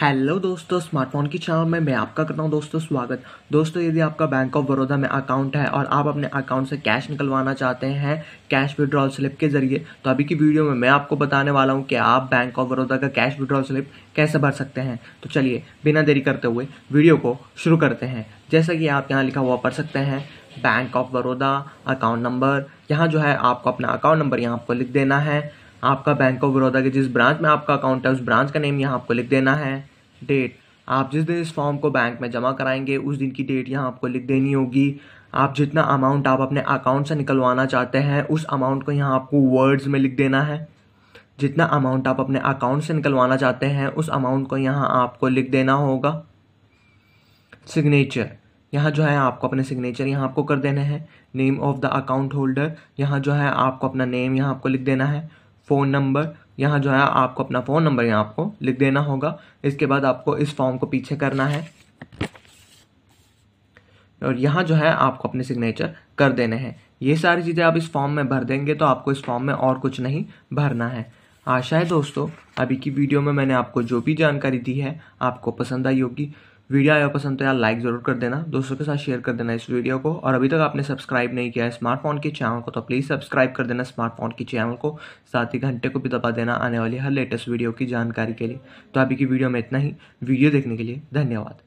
hello दोस्तों smartphone की छाव में मैं आपका करता हूं दोस्तों स्वागत दोस्तों यदि आपका बैंक ऑफ बड़ौदा में अकाउंट है और आप अपने अकाउंट से कैश निकलवाना चाहते हैं कैश विड्रॉल स्लिप के जरिए तो अभी की वीडियो में मैं आपको बताने वाला हूं कि आप बैंक ऑफ बड़ौदा का कैश विड्रॉल स्लिप कैसे भर सकते हैं तो चलिए बिना देरी करते हुए वीडियो को शुरू करते हैं जैसा कि आप यहाँ लिखा हुआ पढ़ सकते हैं bank of Baroda account number यहाँ जो है आपको अपना अकाउंट नंबर यहाँ आपको लिख देना है आपका बैंक ऑफ बड़ौदा के जिस ब्रांच में आपका अकाउंट है उस ब्रांच का नेम यहाँ आपको लिख देना है डेट आप जिस दिन इस फॉर्म को बैंक में जमा कराएंगे उस दिन की डेट यहाँ आपको लिख देनी होगी आप जितना अमाउंट आप अपने अकाउंट से निकलवाना चाहते हैं उस अमाउंट को यहाँ आपको वर्ड्स में लिख देना है जितना अमाउंट आप अपने अकाउंट से निकलवाना चाहते हैं उस अमाउंट को यहाँ आपको लिख देना होगा सिग्नेचर यहाँ जो है आपको अपने सिग्नेचर यहाँ आपको कर देने हैं name of the account holder यहाँ जो है आपको अपना नेम यहाँ आपको लिख देना है फ़ोन नंबर यहाँ जो है आपको अपना फ़ोन नंबर यहाँ आपको लिख देना होगा इसके बाद आपको इस फॉर्म को पीछे करना है और यहाँ जो है आपको अपने सिग्नेचर कर देने हैं ये सारी चीज़ें आप इस फॉर्म में भर देंगे तो आपको इस फॉर्म में और कुछ नहीं भरना है आशा है दोस्तों अभी की वीडियो में मैंने आपको जो भी जानकारी दी है आपको पसंद आई होगी वीडियो आया पसंद तो यार लाइक ज़रूर कर देना दोस्तों के साथ शेयर कर देना इस वीडियो को और अभी तक आपने सब्सक्राइब नहीं किया है स्मार्टफोन के चैनल को तो प्लीज़ सब्सक्राइब कर देना स्मार्टफोन के चैनल को साथ ही घंटे को भी दबा देना आने वाली हर लेटेस्ट वीडियो की जानकारी के लिए तो अभी की वीडियो में इतना ही वीडियो देखने के लिए धन्यवाद